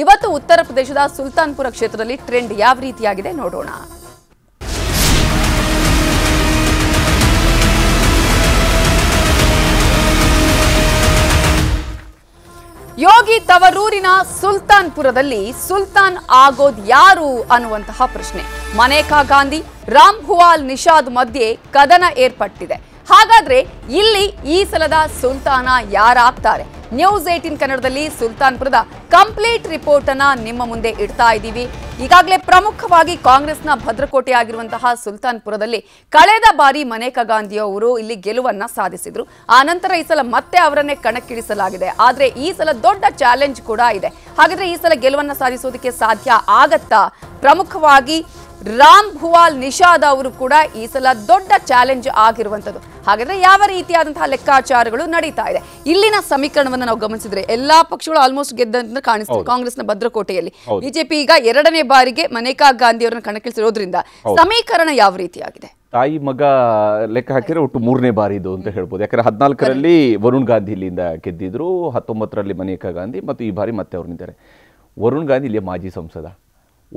ಇವತ್ತು ಉತ್ತರ ಪ್ರದೇಶದ ಸುಲ್ತಾನ್ಪುರ ಕ್ಷೇತ್ರದಲ್ಲಿ ಟ್ರೆಂಡ್ ಯಾವ ರೀತಿಯಾಗಿದೆ ನೋಡೋಣ ಯೋಗಿ ತವರೂರಿನ ಸುಲ್ತಾನ್ಪುರದಲ್ಲಿ ಸುಲ್ತಾನ್ ಆಗೋದ್ ಯಾರು ಅನ್ನುವಂತಹ ಪ್ರಶ್ನೆ ಮನೇಕಾ ಗಾಂಧಿ ರಾಮ್ ಭುವಾಲ್ ನಿಷಾದ್ ಮಧ್ಯೆ ಕದನ ಏರ್ಪಟ್ಟಿದೆ ಹಾಗಾದ್ರೆ ಇಲ್ಲಿ ಈ ಸಲದ ಸುಲ್ತಾನ ಯಾರಾಗ್ತಾರೆ ನ್ಯೂಸ್ ಏಟೀನ್ ಕನ್ನಡದಲ್ಲಿ ಸುಲ್ತಾನ್ಪುರದ ಕಂಪ್ಲೀಟ್ ರಿಪೋರ್ಟ್ ಅನ್ನ ನಿಮ್ಮ ಮುಂದೆ ಇಡ್ತಾ ಇದ್ದೀವಿ ಈಗಾಗಲೇ ಪ್ರಮುಖವಾಗಿ ಕಾಂಗ್ರೆಸ್ನ ಭದ್ರಕೋಟೆಯಾಗಿರುವಂತಹ ಸುಲ್ತಾನ್ಪುರದಲ್ಲಿ ಕಳೆದ ಬಾರಿ ಮನೇಕಾ ಗಾಂಧಿ ಅವರು ಇಲ್ಲಿ ಗೆಲುವನ್ನ ಸಾಧಿಸಿದ್ರು ಆ ನಂತರ ಈ ಸಲ ಮತ್ತೆ ಅವರನ್ನೇ ಕಣಕ್ಕಿಳಿಸಲಾಗಿದೆ ಆದರೆ ಈ ಸಲ ದೊಡ್ಡ ಚಾಲೆಂಜ್ ಕೂಡ ಇದೆ ಹಾಗಾದ್ರೆ ಈ ಸಲ ಗೆಲುವನ್ನು ಸಾಧಿಸೋದಕ್ಕೆ ಸಾಧ್ಯ ಆಗತ್ತಾ ಪ್ರಮುಖವಾಗಿ ರಾಮ್ ಭುವಾಲ್ ನಿಷಾದ್ ಅವರು ಕೂಡ ಈ ಸಲ ದೊಡ್ಡ ಚಾಲೆಂಜ್ ಆಗಿರುವಂತದ್ದು ಹಾಗಾದ್ರೆ ಯಾವ ರೀತಿಯಾದಂತಹ ಲೆಕ್ಕಾಚಾರಗಳು ನಡೀತಾ ಇದೆ ಇಲ್ಲಿನ ಸಮೀಕರಣವನ್ನು ನಾವು ಗಮನಿಸಿದ್ರೆ ಎಲ್ಲಾ ಪಕ್ಷಗಳು ಆಲ್ಮೋಸ್ಟ್ ಗೆದ್ದಂತ ಕಾಣಿಸ್ತದೆ ಕಾಂಗ್ರೆಸ್ನ ಭದ್ರಕೋಟೆಯಲ್ಲಿ ಬಿಜೆಪಿ ಈಗ ಎರಡನೇ ಬಾರಿಗೆ ಮನೇಕಾ ಗಾಂಧಿ ಅವರನ್ನು ಕಣಕ್ಕಿಳಿಸಿರೋದ್ರಿಂದ ಸಮೀಕರಣ ಯಾವ ರೀತಿಯಾಗಿದೆ ತಾಯಿ ಮಗ ಲೆಕ್ಕ ಹಾಕಿದ್ರೆ ಒಟ್ಟು ಮೂರನೇ ಬಾರಿ ಇದು ಅಂತ ಹೇಳ್ಬೋದು ಯಾಕಂದ್ರೆ ಹದಿನಾಲ್ಕರಲ್ಲಿ ವರುಣ್ ಗಾಂಧಿ ಇಲ್ಲಿಂದ ಗೆದ್ದಿದ್ರು ಹತ್ತೊಂಬತ್ತರಲ್ಲಿ ಮನೇಕಾ ಗಾಂಧಿ ಮತ್ತು ಈ ಬಾರಿ ಮತ್ತೆ ಅವರು ವರುಣ್ ಗಾಂಧಿ ಇಲ್ಲಿಯ ಮಾಜಿ ಸಂಸದ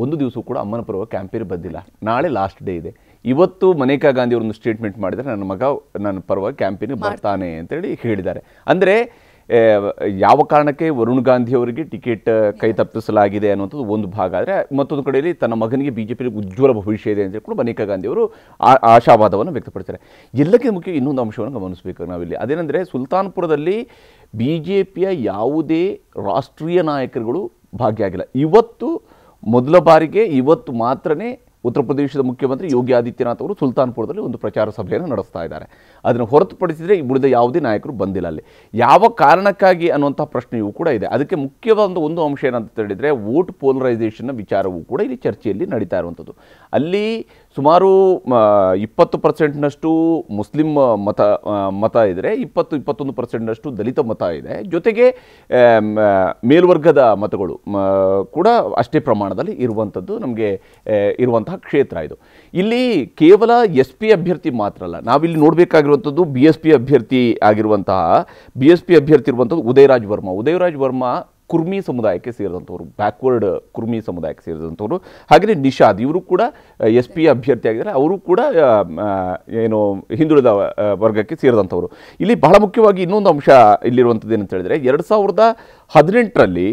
ಒಂದು ದಿವಸ ಕೂಡ ಅಮ್ಮನ ಪರ್ವ ಕ್ಯಾಂಪೇರ್ ಬಂದಿಲ್ಲ ನಾಳೆ ಲಾಸ್ಟ್ ಡೇ ಇದೆ ಇವತ್ತು ಮನೇಕಾ ಗಾಂಧಿ ಅವರೊಂದು ಸ್ಟೇಟ್ಮೆಂಟ್ ಮಾಡಿದರೆ ನನ್ನ ಮಗ ನನ್ನ ಪರವಾಗಿ ಕ್ಯಾಂಪೇನಿಗೆ ಬರ್ತಾನೆ ಅಂತೇಳಿ ಹೇಳಿದ್ದಾರೆ ಅಂದರೆ ಯಾವ ಕಾರಣಕ್ಕೆ ವರುಣ್ ಗಾಂಧಿ ಅವರಿಗೆ ಟಿಕೆಟ್ ಕೈ ತಪ್ಪಿಸಲಾಗಿದೆ ಅನ್ನೋಂಥದ್ದು ಒಂದು ಭಾಗ ಆದರೆ ಮತ್ತೊಂದು ಕಡೆಯಲ್ಲಿ ತನ್ನ ಮಗನಿಗೆ ಬಿ ಜೆ ಉಜ್ವಲ ಭವಿಷ್ಯ ಇದೆ ಅಂತ ಕೂಡ ಮನೇಕಾ ಗಾಂಧಿ ಅವರು ಆಶಾವಾದವನ್ನು ವ್ಯಕ್ತಪಡಿಸ್ತಾರೆ ಎಲ್ಲಕ್ಕಿಂತ ಮುಖ್ಯ ಇನ್ನೊಂದು ಅಂಶವನ್ನು ಗಮನಿಸಬೇಕು ನಾವಿಲ್ಲಿ ಅದೇನೆಂದರೆ ಸುಲ್ತಾನ್ಪುರದಲ್ಲಿ ಬಿ ಜೆ ಪಿಯ ಯಾವುದೇ ರಾಷ್ಟ್ರೀಯ ನಾಯಕರುಗಳು ಭಾಗಿಯಾಗಿಲ್ಲ ಇವತ್ತು ಮೊದಲ ಬಾರಿಗೆ ಇವತ್ತು ಮಾತ್ರನೇ ಉತ್ತರ ಪ್ರದೇಶದ ಮುಖ್ಯಮಂತ್ರಿ ಯೋಗಿ ಆದಿತ್ಯನಾಥ್ ಅವರು ಸುಲ್ತಾನ್ಪುರದಲ್ಲಿ ಒಂದು ಪ್ರಚಾರ ಸಭೆಯನ್ನು ನಡೆಸ್ತಾ ಇದ್ದಾರೆ ಅದನ್ನು ಹೊರತುಪಡಿಸಿದರೆ ಉಳಿದ ಯಾವುದೇ ನಾಯಕರು ಬಂದಿಲ್ಲ ಅಲ್ಲಿ ಯಾವ ಕಾರಣಕ್ಕಾಗಿ ಅನ್ನುವಂಥ ಪ್ರಶ್ನೆಯೂ ಕೂಡ ಇದೆ ಅದಕ್ಕೆ ಮುಖ್ಯವಾದ ಒಂದು ಅಂಶ ಏನಂತ ಹೇಳಿದರೆ ವೋಟ್ ಪೋಲರೈಸೇಷನ್ನ ವಿಚಾರವೂ ಕೂಡ ಇಲ್ಲಿ ಚರ್ಚೆಯಲ್ಲಿ ನಡೀತಾ ಇರುವಂಥದ್ದು ಅಲ್ಲಿ ಸುಮಾರು ಇಪ್ಪತ್ತು ಪರ್ಸೆಂಟ್ನಷ್ಟು ಮುಸ್ಲಿಂ ಮತ ಮತ ಇದ್ದರೆ ಇಪ್ಪತ್ತು ಇಪ್ಪತ್ತೊಂದು ಪರ್ಸೆಂಟ್ನಷ್ಟು ದಲಿತ ಮತ ಇದೆ ಜೊತೆಗೆ ಮೇಲ್ವರ್ಗದ ಮತಗಳು ಕೂಡ ಅಷ್ಟೇ ಪ್ರಮಾಣದಲ್ಲಿ ಇರುವಂಥದ್ದು ನಮಗೆ ಇರುವಂತಹ ಕ್ಷೇತ್ರ ಇದು ಇಲ್ಲಿ ಕೇವಲ ಎಸ್ ಪಿ ಅಭ್ಯರ್ಥಿ ಮಾತ್ರ ಅಲ್ಲ ನಾವಿಲ್ಲಿ ನೋಡಬೇಕಾಗಿರುವಂಥದ್ದು ಬಿ ಎಸ್ ಪಿ ಅಭ್ಯರ್ಥಿ ಆಗಿರುವಂತಹ ಬಿ ಎಸ್ ಪಿ ಅಭ್ಯರ್ಥಿ ಇರುವಂಥದ್ದು ಉದಯರಾಜ್ ವರ್ಮ ಉದಯರಾಜ್ ವರ್ಮಾ ಕುರ್ಮಿ ಸಮುದಾಯಕ್ಕೆ ಸೇರಿದಂಥವ್ರು ಬ್ಯಾಕ್ವರ್ಡ್ ಕುರ್ಮಿ ಸಮುದಾಯಕ್ಕೆ ಸೇರಿದಂಥವ್ರು ಹಾಗೆಯೇ ನಿಷಾದ್ ಇವರು ಕೂಡ ಎಸ್ ಪಿ ಅಭ್ಯರ್ಥಿಯಾಗಿದ್ದಾರೆ ಅವರು ಕೂಡ ಏನು ಹಿಂದುಳಿದ ವರ್ಗಕ್ಕೆ ಸೇರಿದಂಥವ್ರು ಇಲ್ಲಿ ಬಹಳ ಮುಖ್ಯವಾಗಿ ಇನ್ನೊಂದು ಅಂಶ ಇಲ್ಲಿರುವಂಥದ್ದು ಏನಂತ ಹೇಳಿದರೆ ಎರಡು ಸಾವಿರದ ಹದಿನೆಂಟರಲ್ಲಿ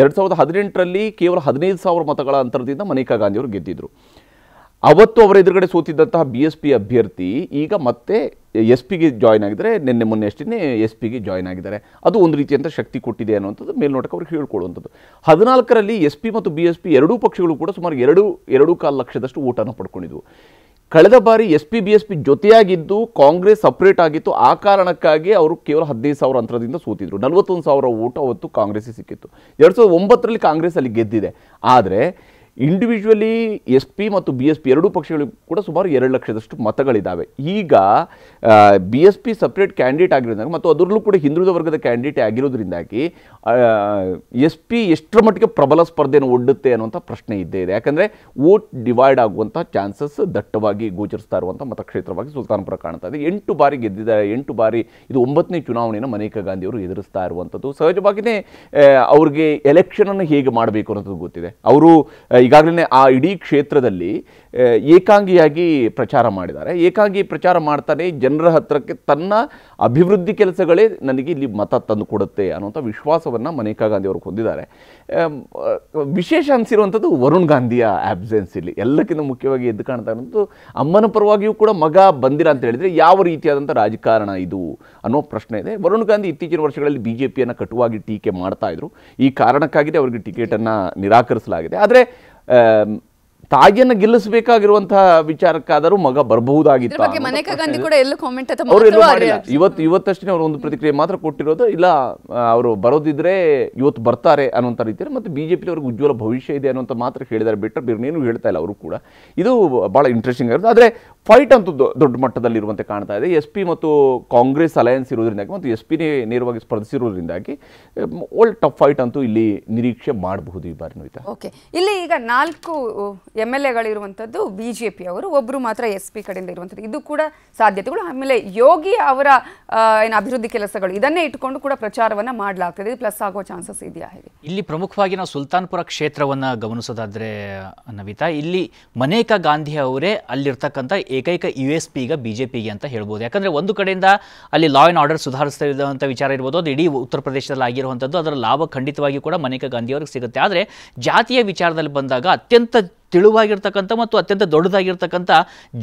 ಎರಡು ಸಾವಿರದ ಹದಿನೆಂಟರಲ್ಲಿ ಕೇವಲ ಹದಿನೈದು ಸಾವಿರ ಮತಗಳ ಅಂತರದಿಂದ ಮನೇಕಾ ಗಾಂಧಿಯವರು ಗೆದ್ದಿದ್ದರು ಅವತ್ತು ಅವರ ಎದುರುಗಡೆ ಸೋತಿದ್ದಂತಹ ಬಿ ಎಸ್ ಪಿ ಅಭ್ಯರ್ಥಿ ಈಗ ಮತ್ತೆ ಎಸ್ ಪಿಗೆ ಜಾಯ್ನ್ ಆಗಿದ್ದಾರೆ ನಿನ್ನೆ ಮೊನ್ನೆ ಅಷ್ಟೇ ಎಸ್ ಪಿಗೆ ಜಾಯ್ನ್ ಆಗಿದ್ದಾರೆ ಅದು ಒಂದು ರೀತಿಯಂತ ಶಕ್ತಿ ಕೊಟ್ಟಿದೆ ಅನ್ನುವಂಥದ್ದು ಮೇಲ್ನೋಟಕ್ಕೆ ಅವ್ರಿಗೆ ಹೇಳ್ಕೊಳ್ಳುವಂಥದ್ದು ಹದಿನಾಲ್ಕರಲ್ಲಿ ಎಸ್ ಪಿ ಮತ್ತು ಬಿ ಎಸ್ ಪಿ ಎರಡೂ ಪಕ್ಷಗಳು ಕೂಡ ಸುಮಾರು ಎರಡು ಎರಡು ಕಾಲು ಲಕ್ಷದಷ್ಟು ಓಟನ್ನು ಪಡ್ಕೊಂಡಿದ್ವು ಕಳೆದ ಬಾರಿ S P B S P ಜೊತೆಯಾಗಿದ್ದು ಕಾಂಗ್ರೆಸ್ ಸಪ್ರೇಟ್ ಆಗಿತ್ತು ಆ ಕಾರಣಕ್ಕಾಗಿ ಅವರು ಕೇವಲ ಹದಿನೈದು ಸಾವಿರ ಅಂತರದಿಂದ ಸೋತಿದ್ರು ನಲವತ್ತೊಂದು ಸಾವಿರ ಓಟು ಅವತ್ತು ಕಾಂಗ್ರೆಸ್ಸಿಗೆ ಸಿಕ್ಕಿತ್ತು ಎರಡು ಸಾವಿರದ ಒಂಬತ್ತರಲ್ಲಿ ಕಾಂಗ್ರೆಸ್ ಅಲ್ಲಿ ಗೆದ್ದಿದೆ ಆದರೆ ಇಂಡಿವಿಜುವಲಿ ಎಸ್ ಪಿ ಮತ್ತು ಬಿ ಎಸ್ ಪಿ ಎರಡೂ ಪಕ್ಷಗಳಿಗೂ ಕೂಡ ಸುಮಾರು ಎರಡು ಲಕ್ಷದಷ್ಟು ಮತಗಳಿದ್ದಾವೆ ಈಗ B S P separate candidate ಆಗಿರೋದ್ರಿಂದ ಮತ್ತು ಅದರಲ್ಲೂ ಕೂಡ ಹಿಂದುಳಿದ ವರ್ಗದ ಕ್ಯಾಂಡಿಡೇಟ್ ಆಗಿರೋದ್ರಿಂದಾಗಿ ಎಸ್ ಪಿ ಎಷ್ಟರ ಮಟ್ಟಿಗೆ ಪ್ರಬಲ ಸ್ಪರ್ಧೆಯನ್ನು ಒಡ್ಡುತ್ತೆ ಅನ್ನುವಂಥ ಪ್ರಶ್ನೆ ಇದ್ದೇ ಇದೆ ಯಾಕಂದರೆ ವೋಟ್ ಡಿವೈಡ್ ಆಗುವಂಥ ಚಾನ್ಸಸ್ ದಟ್ಟವಾಗಿ ಗೋಚರಿಸ್ತಾ ಇರುವಂಥ ಮತಕ್ಷೇತ್ರವಾಗಿ ಸುಲ್ತಾನ್ಪುರ ಕಾಣ್ತಾ ಇದೆ ಎಂಟು ಬಾರಿ ಗೆದ್ದಿದ್ದಾರೆ ಎಂಟು ಬಾರಿ ಇದು ಒಂಬತ್ತನೇ ಚುನಾವಣೆಯನ್ನು ಮನೇಕಾ ಗಾಂಧಿಯವರು ಎದುರಿಸ್ತಾ ಇರುವಂಥದ್ದು ಸಹಜವಾಗಿಯೇ ಅವ್ರಿಗೆ ಎಲೆಕ್ಷನನ್ನು ಹೇಗೆ ಮಾಡಬೇಕು ಅನ್ನೋದು ಗೊತ್ತಿದೆ ಅವರು ಈಗಾಗಲೇ ಆ ಇಡೀ ಕ್ಷೇತ್ರದಲ್ಲಿ ಏಕಾಂಗಿಯಾಗಿ ಪ್ರಚಾರ ಮಾಡಿದ್ದಾರೆ ಏಕಾಂಗಿ ಪ್ರಚಾರ ಮಾಡ್ತಾನೆ ಜನರ ಹತ್ರಕ್ಕೆ ತನ್ನ ಅಭಿವೃದ್ಧಿ ಕೆಲಸಗಳೇ ನನಗೆ ಇಲ್ಲಿ ಮತ ತಂದು ಕೊಡುತ್ತೆ ಅನ್ನೋಂಥ ವಿಶ್ವಾಸವನ್ನು ಮನೇಕಾ ಗಾಂಧಿ ಅವ್ರಿಗೆ ಹೊಂದಿದ್ದಾರೆ ವಿಶೇಷ ಅನಿಸಿರುವಂಥದ್ದು ವರುಣ್ ಗಾಂಧಿಯ ಆಬ್ಸೆನ್ಸ್ ಇಲ್ಲಿ ಎಲ್ಲಕ್ಕಿಂತ ಮುಖ್ಯವಾಗಿ ಎದ್ದು ಕಾಣ್ತಾ ಇರೋದು ಅಮ್ಮನ ಪರವಾಗಿಯೂ ಕೂಡ ಮಗ ಬಂದಿರ ಅಂತ ಹೇಳಿದರೆ ಯಾವ ರೀತಿಯಾದಂಥ ರಾಜಕಾರಣ ಇದು ಅನ್ನೋ ಪ್ರಶ್ನೆ ಇದೆ ವರುಣ್ ಗಾಂಧಿ ಇತ್ತೀಚಿನ ವರ್ಷಗಳಲ್ಲಿ ಬಿ ಜೆ ಪಿಯನ್ನು ಕಟುವಾಗಿ ಟೀಕೆ ಮಾಡ್ತಾ ಇದ್ರು ಈ ಕಾರಣಕ್ಕಾಗಿಯೇ ಅವರಿಗೆ ಟಿಕೆಟನ್ನು ನಿರಾಕರಿಸಲಾಗಿದೆ ಆದರೆ ತಾಯಿಯನ್ನು ಗೆಲ್ಲಿಸಬೇಕಾಗಿರುವಂತಹ ವಿಚಾರಕ್ಕಾದರೂ ಮಗ ಬರಬಹುದಾಗಿತ್ತು ಅವರು ಎಲ್ಲೂ ಮಾಡಿಲ್ಲ ಇವತ್ತು ಇವತ್ತಷ್ಟೇ ಅವರು ಒಂದು ಪ್ರತಿಕ್ರಿಯೆ ಮಾತ್ರ ಕೊಟ್ಟಿರೋದು ಇಲ್ಲ ಅವರು ಬರೋದಿದ್ರೆ ಇವತ್ತು ಬರ್ತಾರೆ ಅನ್ನೋಂಥ ರೀತಿಯಲ್ಲಿ ಮತ್ತು ಬಿಜೆಪಿ ಅವ್ರಿಗೆ ಉಜ್ವಲ ಭವಿಷ್ಯ ಇದೆ ಅನ್ನೋಂಥ ಮಾತ್ರ ಹೇಳಿದ್ದಾರೆ ಬಿಟ್ಟರೆ ಬೇರೆ ಹೇಳ್ತಾ ಇಲ್ಲ ಅವರು ಕೂಡ ಇದು ಬಹಳ ಇಂಟ್ರೆಸ್ಟಿಂಗ್ ಆಗಿರೋದು ಆದರೆ ಫೈಟ್ ಅಂತೂ ದೊಡ್ಡ ಮಟ್ಟದಲ್ಲಿರುವಂತೆ ಕಾಣ್ತಾ ಇದೆ ಎಸ್ ಪಿ ಮತ್ತು ಕಾಂಗ್ರೆಸ್ ಅಲಯನ್ಸ್ ಇರೋದ್ರಿಂದಾಗಿ ಮತ್ತು ಎಸ್ ಪಿನೇ ನೇರವಾಗಿ ಸ್ಪರ್ಧಿಸಿರೋದ್ರಿಂದಾಗಿ ಓಲ್ಡ್ ಟಫ್ ಫೈಟ್ ಅಂತೂ ಇಲ್ಲಿ ನಿರೀಕ್ಷೆ ಮಾಡಬಹುದು ಈ ಬಾರಿ ಓಕೆ ಇಲ್ಲಿ ಈಗ ನಾಲ್ಕು ಎಮ್ ಎಲ್ ಎಗಳಿರುವಂಥದ್ದು ಬಿ ಜೆ ಪಿ ಅವರು ಒಬ್ಬರು ಮಾತ್ರ ಎಸ್ ಪಿ ಕಡೆಯಿಂದ ಇರುವಂಥದ್ದು ಇದು ಕೂಡ ಸಾಧ್ಯತೆಗಳು ಆಮೇಲೆ ಯೋಗಿ ಅವರ ಏನು ಅಭಿವೃದ್ಧಿ ಕೆಲಸಗಳು ಇದನ್ನೇ ಇಟ್ಕೊಂಡು ಕೂಡ ಪ್ರಚಾರವನ್ನು ಮಾಡಲಾಗ್ತದೆ ಇದು ಪ್ಲಸ್ ಆಗೋ ಚಾನ್ಸಸ್ ಇದೆಯಾ ಹೇಗೆ ಇಲ್ಲಿ ಪ್ರಮುಖವಾಗಿ ನಾವು ಸುಲ್ತಾನ್ಪುರ ಕ್ಷೇತ್ರವನ್ನು ಗಮನಿಸೋದಾದರೆ ನವಿತಾ ಇಲ್ಲಿ ಮನೇಕಾ ಗಾಂಧಿ ಅವರೇ ಅಲ್ಲಿರ್ತಕ್ಕಂಥ ಏಕೈಕ ಯು ಎಸ್ ಪಿ ಈಗ ಬಿಜೆಪಿಗೆ ಅಂತ ಹೇಳ್ಬೋದು ಯಾಕಂದರೆ ಒಂದು ಕಡೆಯಿಂದ ಅಲ್ಲಿ ಲಾ ಆ್ಯಂಡ್ ಆರ್ಡರ್ ಸುಧಾರಿಸ್ತಾ ಇರುವಂಥ ವಿಚಾರ ಇರ್ಬೋದು ಅದು ಇಡೀ ಉತ್ತರ ಪ್ರದೇಶದಲ್ಲಿ ಆಗಿರುವಂಥದ್ದು ಅದರ ಲಾಭ ಖಂಡಿತವಾಗಿ ಕೂಡ ಮನೇಕಾ ಗಾಂಧಿಯವ್ರಿಗೆ ಸಿಗುತ್ತೆ ಆದರೆ ಜಾತಿಯ ವಿಚಾರದಲ್ಲಿ ಬಂದಾಗ ಅತ್ಯಂತ ತಿಳುವಾಗಿರ್ತಕ್ಕಂಥ ಮತ್ತು ಅತ್ಯಂತ ದೊಡ್ಡದಾಗಿರ್ತಕ್ಕಂಥ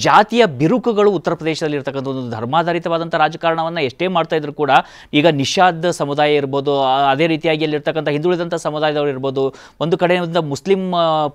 ಜಾತಿಯ ಬಿರುಕುಗಳು ಉತ್ತರ ಪ್ರದೇಶದಲ್ಲಿ ಇರ್ತಕ್ಕಂಥ ಒಂದು ಧರ್ಮಾಧಾರಿತವಾದಂಥ ರಾಜಕಾರಣವನ್ನು ಎಷ್ಟೇ ಮಾಡ್ತಾ ಇದ್ರು ಕೂಡ ಈಗ ನಿಷಾದ್ ಸಮುದಾಯ ಇರ್ಬೋದು ಅದೇ ರೀತಿಯಾಗಿ ಅಲ್ಲಿರ್ತಕ್ಕಂಥ ಹಿಂದುಳಿದಂಥ ಸಮುದಾಯದವರು ಇರ್ಬೋದು ಒಂದು ಕಡೆಯಿಂದ ಮುಸ್ಲಿಂ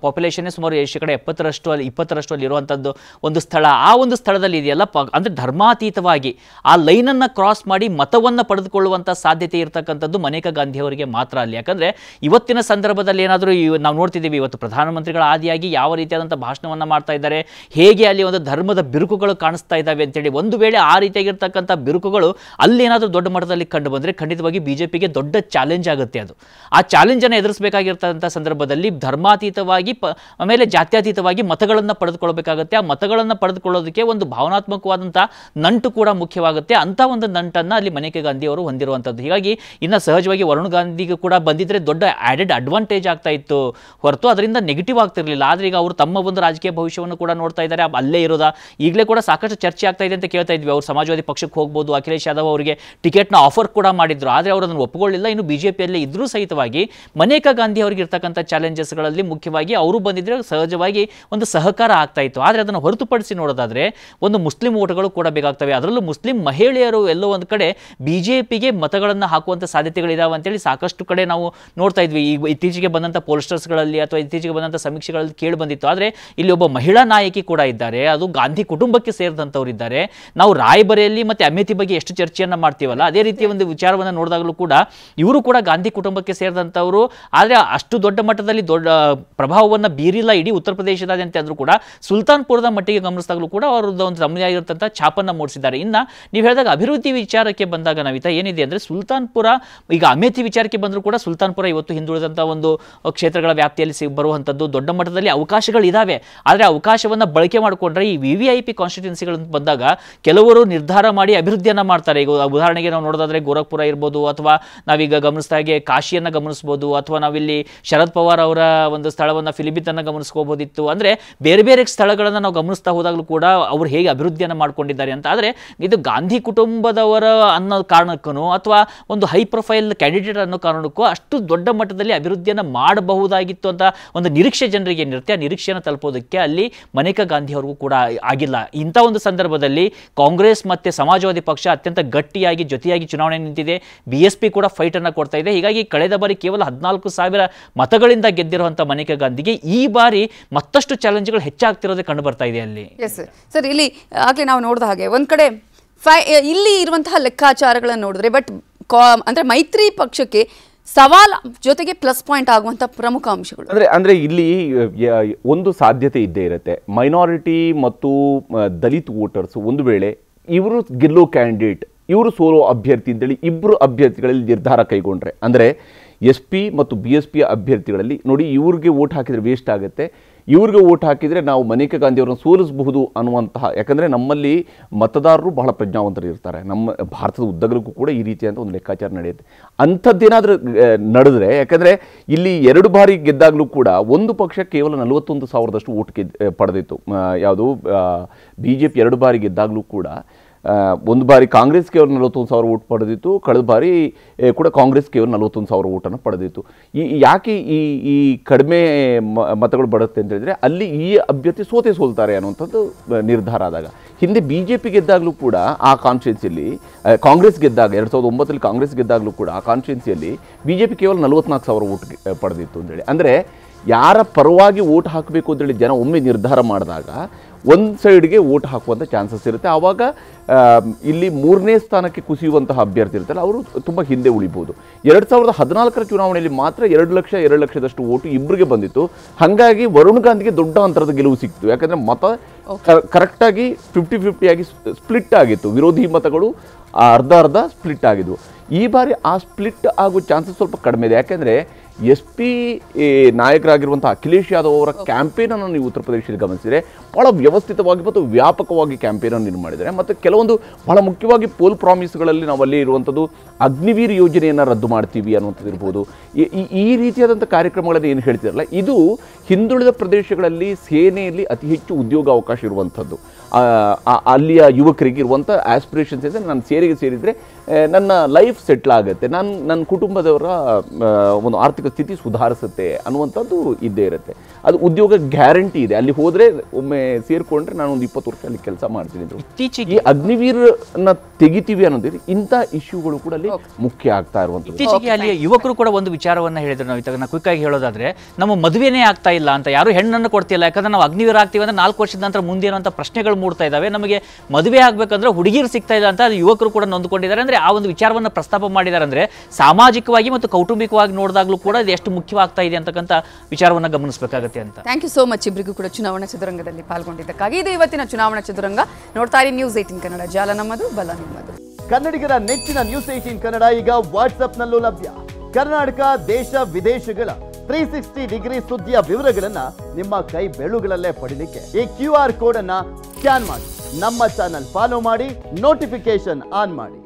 ಪಾಪ್ಯುಲೇಷನ್ನೇ ಸುಮಾರು ಶೇಕಡ ಎಪ್ಪತ್ತರಷ್ಟು ಅಲ್ಲಿ ಇಪ್ಪತ್ತರಷ್ಟು ಅಲ್ಲಿ ಇರುವಂಥದ್ದು ಒಂದು ಸ್ಥಳ ಆ ಒಂದು ಸ್ಥಳದಲ್ಲಿ ಇದೆಯಲ್ಲ ಪ ಅಂದರೆ ಧರ್ಮಾತೀತವಾಗಿ ಆ ಲೈನನ್ನು ಕ್ರಾಸ್ ಮಾಡಿ ಮತವನ್ನು ಪಡೆದುಕೊಳ್ಳುವಂಥ ಸಾಧ್ಯತೆ ಇರತಕ್ಕಂಥದ್ದು ಮನೇಕಾ ಗಾಂಧಿಯವರಿಗೆ ಮಾತ್ರ ಅಲ್ಲಿ ಯಾಕಂದರೆ ಇವತ್ತಿನ ಸಂದರ್ಭದಲ್ಲಿ ಏನಾದರೂ ನಾವು ನೋಡ್ತಿದ್ದೀವಿ ಇವತ್ತು ಪ್ರಧಾನಮಂತ್ರಿಗಳ ಆದಿಯಾಗಿ ಯಾವ ಯಾವ ರೀತಿಯಾದಂಥ ಭಾಷಣವನ್ನು ಮಾಡ್ತಾ ಇದ್ದಾರೆ ಹೇಗೆ ಅಲ್ಲಿ ಒಂದು ಧರ್ಮದ ಬಿರುಕುಗಳು ಕಾಣಿಸ್ತಾ ಇದ್ದಾವೆ ಅಂತೇಳಿ ಒಂದು ವೇಳೆ ಆ ರೀತಿಯಾಗಿರ್ತಕ್ಕಂಥ ಬಿರುಕುಗಳು ಅಲ್ಲಿ ಏನಾದರೂ ದೊಡ್ಡ ಮಟ್ಟದಲ್ಲಿ ಕಂಡು ಬಂದರೆ ಖಂಡಿತವಾಗಿ ಬಿ ಜೆ ಪಿಗೆ ದೊಡ್ಡ ಚಾಲೆಂಜ್ ಆಗುತ್ತೆ ಅದು ಆ ಚಾಲೆಂಜನ್ನು ಎದುರಿಸಬೇಕಾಗಿರ್ತಕ್ಕಂಥ ಸಂದರ್ಭದಲ್ಲಿ ಧರ್ಮಾತೀತವಾಗಿ ಪ ಆಮೇಲೆ ಜಾತ್ಯಾತೀತವಾಗಿ ಮತಗಳನ್ನು ಪಡೆದುಕೊಳ್ಬೇಕಾಗುತ್ತೆ ಆ ಮತಗಳನ್ನು ಪಡೆದುಕೊಳ್ಳೋದಕ್ಕೆ ಒಂದು ಭಾವನಾತ್ಮಕವಾದಂಥ ನಂಟು ಕೂಡ ಮುಖ್ಯವಾಗುತ್ತೆ ಅಂಥ ಒಂದು ನಂಟನ್ನು ಅಲ್ಲಿ ಮನೇಕಾ ಗಾಂಧಿ ಅವರು ಹೊಂದಿರುವಂಥದ್ದು ಹೀಗಾಗಿ ಇನ್ನು ಸಹಜವಾಗಿ ವರುಣ್ ಗಾಂಧಿಗೂ ಕೂಡ ಬಂದಿದ್ದರೆ ದೊಡ್ಡ ಆ್ಯಡೆಡ್ ಅಡ್ವಾಂಟೇಜ್ ಆಗ್ತಾ ಇತ್ತು ಹೊರತು ಅದರಿಂದ ನೆಗೆಟಿವ್ ಆಗ್ತಿರಲಿಲ್ಲ ಆದರೆ ಈಗ ಈಗ ಅವರು ತಮ್ಮ ಒಂದು ರಾಜಕೀಯ ಭವಿಷ್ಯವನ್ನು ಕೂಡ ನೋಡ್ತಾ ಇದ್ದಾರೆ ಅಲ್ಲೇ ಇರೋದ ಈಗಲೇ ಕೂಡ ಸಾಕಷ್ಟು ಚರ್ಚೆ ಆಗ್ತಾ ಇದೆ ಅಂತ ಕೇಳ್ತಾ ಇದ್ವಿ ಅವರು ಸಮಾಜವಾದಿ ಪಕ್ಷಕ್ಕೆ ಹೋಗ್ಬೋದು ಅಖಿಲೇಶ್ ಯಾದವ್ ಅವರಿಗೆ ಟಿಕೆಟ್ನ ಆಫರ್ ಕೂಡ ಮಾಡಿದ್ರು ಆದರೆ ಅವರು ಅದನ್ನು ಒಪ್ಪಿಕೊಳ್ಳಿಲ್ಲ ಇನ್ನು ಬಿಜೆಪಿಯಲ್ಲೇ ಇದ್ರೂ ಸಹಿತವಾಗಿ ಮನೇಕಾ ಗಾಂಧಿ ಅವರಿಗೆ ಇರ್ತಕ್ಕಂಥ ಚಾಲೆಂಜಸ್ಗಳಲ್ಲಿ ಮುಖ್ಯವಾಗಿ ಅವರು ಬಂದಿದ್ರೆ ಸಹಜವಾಗಿ ಒಂದು ಸಹಕಾರ ಆಗ್ತಾ ಇತ್ತು ಆದರೆ ಅದನ್ನು ಹೊರತುಪಡಿಸಿ ನೋಡೋದಾದ್ರೆ ಒಂದು ಮುಸ್ಲಿಂ ಓಟಗಳು ಕೂಡ ಬೇಕಾಗ್ತವೆ ಅದರಲ್ಲೂ ಮುಸ್ಲಿಂ ಮಹಿಳೆಯರು ಎಲ್ಲೋ ಒಂದು ಕಡೆ ಬಿಜೆಪಿಗೆ ಮತಗಳನ್ನು ಹಾಕುವಂಥ ಸಾಧ್ಯತೆಗಳಿದಾವೆ ಅಂತೇಳಿ ಸಾಕಷ್ಟು ಕಡೆ ನಾವು ನೋಡ್ತಾ ಇದ್ವಿ ಈಗ ಇತ್ತೀಚೆಗೆ ಬಂದಂಥ ಪೋಸ್ಟರ್ಸ್ಗಳಲ್ಲಿ ಅಥವಾ ಇತ್ತೀಚೆಗೆ ಬಂದಂಥ ಸಮೀಕ್ಷೆಗಳಲ್ಲಿ ಕೇಳಿ ಬಂದಿತ್ತು ಆದರೆ ಇಲ್ಲಿ ಒಬ್ಬ ಮಹಿಳಾ ನಾಯಕಿ ಕೂಡ ಇದ್ದಾರೆ ಅದು ಗಾಂಧಿ ಕುಟುಂಬಕ್ಕೆ ಇದ್ದಾರೆ ನಾವು ರಾಯಬರೆಯಲ್ಲಿ ಮತ್ತು ಅಮೇಥಿ ಬಗ್ಗೆ ಎಷ್ಟು ಚರ್ಚೆಯನ್ನು ಮಾಡ್ತೀವಲ್ಲ ಅದೇ ರೀತಿಯ ಒಂದು ವಿಚಾರವನ್ನು ನೋಡಿದಾಗಲೂ ಕೂಡ ಇವರು ಕೂಡ ಗಾಂಧಿ ಕುಟುಂಬಕ್ಕೆ ಸೇರಿದಂತವರು ಆದರೆ ಅಷ್ಟು ದೊಡ್ಡ ಮಟ್ಟದಲ್ಲಿ ದೊಡ್ಡ ಪ್ರಭಾವವನ್ನು ಬೀರಿಲ್ಲ ಇಡೀ ಉತ್ತರ ಪ್ರದೇಶದಾದ್ಯಂತ ಅಂದರೂ ಕೂಡ ಸುಲ್ತಾನ್ಪುರದ ಮಟ್ಟಿಗೆ ಗಮನಿಸಿದಾಗಲೂ ಕೂಡ ಅವರದ್ದು ಒಂದು ತಮ್ಮದೇ ಆಗಿರತಕ್ಕಂಥ ಛಾಪನ್ನು ಮೂಡಿಸಿದ್ದಾರೆ ಇನ್ನು ನೀವು ಹೇಳಿದಾಗ ಅಭಿವೃದ್ಧಿ ವಿಚಾರಕ್ಕೆ ಬಂದಾಗ ನವಿತಾ ಏನಿದೆ ಅಂದರೆ ಸುಲ್ತಾನ್ಪುರ ಈಗ ಅಮೇಥಿ ವಿಚಾರಕ್ಕೆ ಬಂದರೂ ಕೂಡ ಸುಲ್ತಾನ್ಪುರ ಇವತ್ತು ಹಿಂದುಳಿದಂಥ ಒಂದು ಕ್ಷೇತ್ರಗಳ ವ್ಯಾಪ್ತಿಯಲ್ಲಿ ಬರುವಂಥದ್ದು ದೊಡ್ಡ ಮಟ್ಟದಲ್ಲಿ ಅವು ಅವಕಾಶಗಳಿದ್ದಾವೆ ಆದರೆ ಅವಕಾಶವನ್ನು ಬಳಕೆ ಮಾಡಿಕೊಂಡ್ರೆ ಈ ವಿ ವಿ ಐ ಪಿ ಕಾನ್ಸ್ಟಿಟ್ಯೂನ್ಸಿಗಳನ್ನು ಬಂದಾಗ ಕೆಲವರು ನಿರ್ಧಾರ ಮಾಡಿ ಅಭಿವೃದ್ಧಿಯನ್ನು ಮಾಡ್ತಾರೆ ಈಗ ಉದಾಹರಣೆಗೆ ನಾವು ನೋಡೋದಾದರೆ ಗೋರಖ್ಪುರ ಇರ್ಬೋದು ಅಥವಾ ನಾವೀಗ ಗಮನಿಸ್ತಾ ಹಾಗೆ ಕಾಶಿಯನ್ನು ಗಮನಿಸ್ಬೋದು ಅಥವಾ ನಾವಿಲ್ಲಿ ಶರದ್ ಪವಾರ್ ಅವರ ಒಂದು ಸ್ಥಳವನ್ನು ಫಿಲಿಬಿತನ್ನು ಗಮನಿಸ್ಕೋಬೋದಿತ್ತು ಅಂದರೆ ಬೇರೆ ಬೇರೆ ಸ್ಥಳಗಳನ್ನು ನಾವು ಗಮನಿಸ್ತಾ ಹೋದಾಗಲೂ ಕೂಡ ಅವರು ಹೇಗೆ ಅಭಿವೃದ್ಧಿಯನ್ನು ಮಾಡ್ಕೊಂಡಿದ್ದಾರೆ ಅಂತ ಆದರೆ ಇದು ಗಾಂಧಿ ಕುಟುಂಬದವರ ಅನ್ನೋ ಕಾರಣಕ್ಕೂ ಅಥವಾ ಒಂದು ಹೈ ಪ್ರೊಫೈಲ್ ಕ್ಯಾಂಡಿಡೇಟ್ ಅನ್ನೋ ಕಾರಣಕ್ಕೂ ಅಷ್ಟು ದೊಡ್ಡ ಮಟ್ಟದಲ್ಲಿ ಅಭಿವೃದ್ಧಿಯನ್ನು ಮಾಡಬಹುದಾಗಿತ್ತು ಅಂತ ಒಂದು ನಿರೀಕ್ಷೆ ಜನರಿಗೆ ಏನಿರುತ್ತೆ ನಿರೀಕ್ಷೆಯನ್ನು ತಲುಪೋದಕ್ಕೆ ಅಲ್ಲಿ ಮನೇಕಾ ಗಾಂಧಿ ಅವ್ರಿಗೂ ಕೂಡ ಆಗಿಲ್ಲ ಇಂಥ ಒಂದು ಸಂದರ್ಭದಲ್ಲಿ ಕಾಂಗ್ರೆಸ್ ಮತ್ತು ಸಮಾಜವಾದಿ ಪಕ್ಷ ಅತ್ಯಂತ ಗಟ್ಟಿಯಾಗಿ ಜೊತೆಯಾಗಿ ಚುನಾವಣೆ ನಿಂತಿದೆ ಬಿ ಪಿ ಕೂಡ ಫೈಟನ್ನು ಕೊಡ್ತಾ ಇದೆ ಹೀಗಾಗಿ ಕಳೆದ ಬಾರಿ ಕೇವಲ ಹದಿನಾಲ್ಕು ಸಾವಿರ ಮತಗಳಿಂದ ಗೆದ್ದಿರುವಂಥ ಮನೇಕಾ ಗಾಂಧಿಗೆ ಈ ಬಾರಿ ಮತ್ತಷ್ಟು ಚಾಲೆಂಜ್ಗಳು ಹೆಚ್ಚಾಗ್ತಿರೋದೇ ಕಂಡು ಬರ್ತಾ ಇದೆ ಅಲ್ಲಿ ಎಸ್ ಸರ್ ಇಲ್ಲಿ ಆಗಲೇ ನಾವು ನೋಡಿದ ಹಾಗೆ ಒಂದು ಕಡೆ ಇಲ್ಲಿ ಇರುವಂತಹ ಲೆಕ್ಕಾಚಾರಗಳನ್ನು ನೋಡಿದ್ರೆ ಬಟ್ ಕಾ ಅಂದರೆ ಮೈತ್ರಿ ಪಕ್ಷಕ್ಕೆ ಸವಾಲ್ ಜೊತೆಗೆ ಪ್ಲಸ್ ಪಾಯಿಂಟ್ ಆಗುವಂತ ಪ್ರಮುಖ ಅಂಶಗಳು ಅಂದ್ರೆ ಅಂದ್ರೆ ಇಲ್ಲಿ ಒಂದು ಸಾಧ್ಯತೆ ಇದ್ದೇ ಇರುತ್ತೆ ಮೈನಾರಿಟಿ ಮತ್ತು ದಲಿತ ವೋಟರ್ಸ್ ಒಂದು ವೇಳೆ ಇವರು ಗೆಲ್ಲೋ ಕ್ಯಾಂಡಿಡೇಟ್ ಇವರು ಸೋಲೋ ಅಭ್ಯರ್ಥಿ ಅಂತೇಳಿ ಇಬ್ಬರು ಅಭ್ಯರ್ಥಿಗಳಲ್ಲಿ ನಿರ್ಧಾರ ಕೈಗೊಂಡ್ರೆ ಅಂದರೆ ಎಸ್ ಪಿ ಮತ್ತು ಬಿ ಎಸ್ ಪಿ ಅಭ್ಯರ್ಥಿಗಳಲ್ಲಿ ನೋಡಿ ಇವ್ರಿಗೆ ವೋಟ್ ಹಾಕಿದರೆ ವೇಸ್ಟ್ ಆಗುತ್ತೆ ಇವ್ರಿಗೆ ಓಟ್ ಹಾಕಿದರೆ ನಾವು ಮನೇಕಾ ಗಾಂಧಿಯವ್ರನ್ನ ಸೋಲಿಸಬಹುದು ಅನ್ನುವಂತಹ ಯಾಕಂದರೆ ನಮ್ಮಲ್ಲಿ ಮತದಾರರು ಬಹಳ ಪ್ರಜ್ಞಾವಂತರು ಇರ್ತಾರೆ ನಮ್ಮ ಭಾರತದ ಉದ್ದಗಲಕ್ಕೂ ಕೂಡ ಈ ರೀತಿಯಾದ ಒಂದು ಲೆಕ್ಕಾಚಾರ ನಡೆಯುತ್ತೆ ಅಂಥದ್ದೇನಾದರೂ ನಡೆದರೆ ಯಾಕಂದರೆ ಇಲ್ಲಿ ಎರಡು ಬಾರಿ ಗೆದ್ದಾಗಲೂ ಕೂಡ ಒಂದು ಪಕ್ಷ ಕೇವಲ ನಲವತ್ತೊಂದು ಸಾವಿರದಷ್ಟು ಓಟ್ ಗೆದ್ದು ಪಡೆದಿತ್ತು ಯಾವುದು ಬಿ ಜೆ ಪಿ ಎರಡು ಬಾರಿ ಗೆದ್ದಾಗಲೂ ಕೂಡ ಒಂದು ಬಾರಿ ಕಾಂಗ್ರೆಸ್ ಕೇವಲ ನಲವತ್ತೊಂದು ಸಾವಿರ ಓಟ್ ಪಡೆದಿತ್ತು ಕಳೆದ ಬಾರಿ ಕೂಡ ಕಾಂಗ್ರೆಸ್ ಕೇವಲ ನಲವತ್ತೊಂದು ಸಾವಿರ ಓಟನ್ನು ಪಡೆದಿತ್ತು ಈ ಯಾಕೆ ಈ ಈ ಕಡಿಮೆ ಮತಗಳು ಬರುತ್ತೆ ಅಂತ ಹೇಳಿದರೆ ಅಲ್ಲಿ ಈ ಅಭ್ಯರ್ಥಿ ಸೋತೆ ಸೋಲ್ತಾರೆ ಅನ್ನುವಂಥದ್ದು ನಿರ್ಧಾರ ಆದಾಗ ಹಿಂದೆ ಬಿ ಜೆ ಪಿ ಗೆದ್ದಾಗಲೂ ಕೂಡ ಆ ಕಾನ್ಸ್ಟಿಟ್ಯೂನ್ಸಿಯಲ್ಲಿ ಕಾಂಗ್ರೆಸ್ ಗೆದ್ದಾಗ ಎರಡು ಸಾವಿರದ ಒಂಬತ್ತರಲ್ಲಿ ಕಾಂಗ್ರೆಸ್ ಗೆದ್ದಾಗಲೂ ಕೂಡ ಆ ಕಾನ್ಸ್ಟಿಟ್ಯೂನ್ಸಿಯಲ್ಲಿ ಬಿ ಜೆ ಪಿ ಕೇವಲ ನಲವತ್ತ್ನಾಲ್ಕು ಸಾವಿರ ಓಟ್ ಪಡೆದಿತ್ತು ಅಂತೇಳಿ ಅಂದರೆ ಯಾರ ಪರವಾಗಿ ಓಟ್ ಹಾಕಬೇಕು ಅಂತೇಳಿ ಜನ ಒಮ್ಮೆ ನಿರ್ಧಾರ ಮಾಡಿದಾಗ ಒಂದು ಸೈಡ್ಗೆ ಓಟ್ ಹಾಕುವಂಥ ಚಾನ್ಸಸ್ ಇರುತ್ತೆ ಆವಾಗ ಇಲ್ಲಿ ಮೂರನೇ ಸ್ಥಾನಕ್ಕೆ ಕುಸಿಯುವಂತಹ ಅಭ್ಯರ್ಥಿ ಇರ್ತಾರೆ ಅವರು ತುಂಬ ಹಿಂದೆ ಉಳಿಬೋದು ಎರಡು ಸಾವಿರದ ಹದಿನಾಲ್ಕರ ಚುನಾವಣೆಯಲ್ಲಿ ಮಾತ್ರ ಎರಡು ಲಕ್ಷ ಎರಡು ಲಕ್ಷದಷ್ಟು ಓಟು ಇಬ್ಬರಿಗೆ ಬಂದಿತ್ತು ಹಾಗಾಗಿ ವರುಣ್ ಗಾಂಧಿಗೆ ದೊಡ್ಡ ಅಂತರದ ಗೆಲುವು ಸಿಕ್ತು ಯಾಕಂದರೆ ಮತ ಕರೆಕ್ಟಾಗಿ ಫಿಫ್ಟಿ ಫಿಫ್ಟಿಯಾಗಿ ಸ್ಪ್ಲಿಟ್ ಆಗಿತ್ತು ವಿರೋಧಿ ಮತಗಳು ಅರ್ಧ ಅರ್ಧ ಸ್ಪ್ಲಿಟ್ ಆಗಿದ್ವು ಈ ಬಾರಿ ಆ ಸ್ಪ್ಲಿಟ್ ಆಗೋ ಚಾನ್ಸಸ್ ಸ್ವಲ್ಪ ಕಡಿಮೆ ಇದೆ ಯಾಕೆಂದರೆ ಎಸ್ ಪಿ ನಾಯಕರಾಗಿರುವಂಥ ಅಖಿಲೇಶ್ ಯಾದವ್ ಅವರ ಕ್ಯಾಂಪೇನನ್ನು ನೀವು ಉತ್ತರ ಪ್ರದೇಶದಲ್ಲಿ ಗಮನಿಸಿದರೆ ಭಾಳ ವ್ಯವಸ್ಥಿತವಾಗಿ ಮತ್ತು ವ್ಯಾಪಕವಾಗಿ ಕ್ಯಾಂಪೇನನ್ನು ನೀವು ಮಾಡಿದ್ದಾರೆ ಮತ್ತು ಕೆಲವೊಂದು ಬಹಳ ಮುಖ್ಯವಾಗಿ ಪೋಲ್ ಪ್ರಾಮಿಸ್ಗಳಲ್ಲಿ ನಾವು ಅಲ್ಲಿ ಇರುವಂಥದ್ದು ಅಗ್ನಿವೀರ್ ಯೋಜನೆಯನ್ನು ರದ್ದು ಮಾಡ್ತೀವಿ ಅನ್ನುವಂಥದ್ದು ಇರ್ಬೋದು ಈ ರೀತಿಯಾದಂಥ ಕಾರ್ಯಕ್ರಮಗಳನ್ನು ಏನು ಹೇಳ್ತಿರಲ್ಲ ಇದು ಹಿಂದುಳಿದ ಪ್ರದೇಶಗಳಲ್ಲಿ ಸೇನೆಯಲ್ಲಿ ಅತಿ ಹೆಚ್ಚು ಉದ್ಯೋಗಾವಕಾಶ ಇರುವಂಥದ್ದು ಅಲ್ಲಿಯ ಯುವಕರಿಗೆ ಇರುವಂಥ ಆಸ್ಪಿರೇಷನ್ಸ್ ಇದೆ ನಾನು ಸೇರಿಗೆ ಸೇರಿದರೆ ನನ್ನ ಲೈಫ್ ಸೆಟ್ಲ್ ಆಗುತ್ತೆ ನಾನು ನನ್ನ ಕುಟುಂಬದವರ ಒಂದು ಆರ್ಥಿಕ ಸ್ಥಿತಿ ಸುಧಾರಿಸುತ್ತೆ ಅನ್ನುವಂಥದ್ದು ಇದ್ದೇ ಇರುತ್ತೆ ಅದು ಉದ್ಯೋಗ ಗ್ಯಾರಂಟಿ ಇದೆ ಅಲ್ಲಿ ಹೋದರೆ ಒಮ್ಮೆ ಸೇರಿಕೊಂಡ್ರೆ ನಾನು ಒಂದು ಇಪ್ಪತ್ತು ವರ್ಷ ಅಲ್ಲಿ ಕೆಲಸ ಮಾಡ್ತೀನಿ ಇತ್ತೀಚೆಗೆ ಅಗ್ನಿವೀರನ್ನ ತೆಗಿತೀವಿ ಅನ್ನೋದ್ರೆ ಇಂಥ ಇಶ್ಯೂಗಳು ಕೂಡ ಅಲ್ಲಿ ಮುಖ್ಯ ಆಗ್ತಾ ಇರುವಂಥ ಇತ್ತೀಚೆಗೆ ಅಲ್ಲಿ ಯುವಕರು ಕೂಡ ಒಂದು ವಿಚಾರವನ್ನು ಹೇಳಿದ್ರು ನಾವು ಇತ್ತಾಗ ಕ್ವಿಕ್ ಆಗಿ ಹೇಳೋದಾದ್ರೆ ನಮ್ಮ ಮದುವೆನೇ ಆಗ್ತಾ ಇಲ್ಲ ಅಂತ ಯಾರು ಹೆಣ್ಣನ್ನು ಕೊಡ್ತಿಲ್ಲ ಯಾಕಂದ್ರೆ ನಾವು ಅಗ್ನಿವೀರ ಆಗ್ತೀವಿ ಅಂದ್ರೆ ನಾಲ್ಕು ವರ್ಷದ ನಂತರ ಮುಂದೆ ಮುಂದೇನೋ ಪ್ರಶ್ನೆಗಳು ಮೂಡ್ತಾ ಇದ್ದಾವೆ ನಮಗೆ ಮದುವೆ ಆಗಬೇಕಂದ್ರೆ ಹುಡುಗಿರು ಸಿಗ್ತಾ ಇಲ್ಲ ಅಂತ ಯುವಕರು ಕೂಡ ನೊಂದ್ಕೊಂಡಿದ್ದಾರೆ ಅಂದರೆ ಆ ಒಂದು ವಿಚಾರವನ್ನು ಪ್ರಸ್ತಾಪ ಮಾಡಿದ್ದಾರೆ ಅಂದರೆ ಸಾಮಾಜಿಕವಾಗಿ ಮತ್ತು ಕೌಟುಂಬಿಕವಾಗಿ ನೋಡಿದಾಗಲೂ ಕೂಡ ಇದು ಎಷ್ಟು ಮುಖ್ಯವಾಗ್ತಾ ಇದೆ ಅಂತಕ್ಕಂಥ ವಿಚಾರವನ್ನು ಗಮನಿಸಬೇಕಾಗುತ್ತೆ ಅಂತ ಥ್ಯಾಂಕ್ ಯು ಸೋ ಮಚ್ ಇಬ್ಬರಿಗೂ ಕೂಡ ಚುನಾವಣಾ ಚದುರಂಗದಲ್ಲಿ ಪಾಲ್ಗೊಂಡಿದ್ದಕ್ಕಾಗಿ ಇದು ಇವತ್ತಿನ ಚುನಾವಣಾ ಚದುರಂಗ ನೋಡ್ತಾ ಇರಿ ನ್ಯೂಸ್ ಏಟಿನ್ ಕನ್ನಡ ಜಾಲ ನಮ್ಮದು ಬಲ ನಿಮ್ಮದು ಕನ್ನಡಿಗರ ನೆಚ್ಚಿನ ನ್ಯೂಸ್ ಏಟೀನ್ ಕನ್ನಡ ಈಗ ವಾಟ್ಸ್ಆಪ್ನಲ್ಲೂ ಲಭ್ಯ ಕರ್ನಾಟಕ ದೇಶ ವಿದೇಶಗಳ 360 ಸಿಕ್ಸ್ಟಿ ಡಿಗ್ರಿ ಸುದ್ದಿಯ ವಿವರಗಳನ್ನ ನಿಮ್ಮ ಕೈ ಬೆಳುಗಳಲ್ಲೇ ಪಡಿಲಿಕ್ಕೆ ಈ ಕ್ಯೂ ಆರ್ ಕೋಡ್ ಅನ್ನ ಸ್ಕ್ಯಾನ್ ಮಾಡಿ ನಮ್ಮ ಚಾನಲ್ ಫಾಲೋ ಮಾಡಿ ನೋಟಿಫಿಕೇಶನ್ ಆನ್ ಮಾಡಿ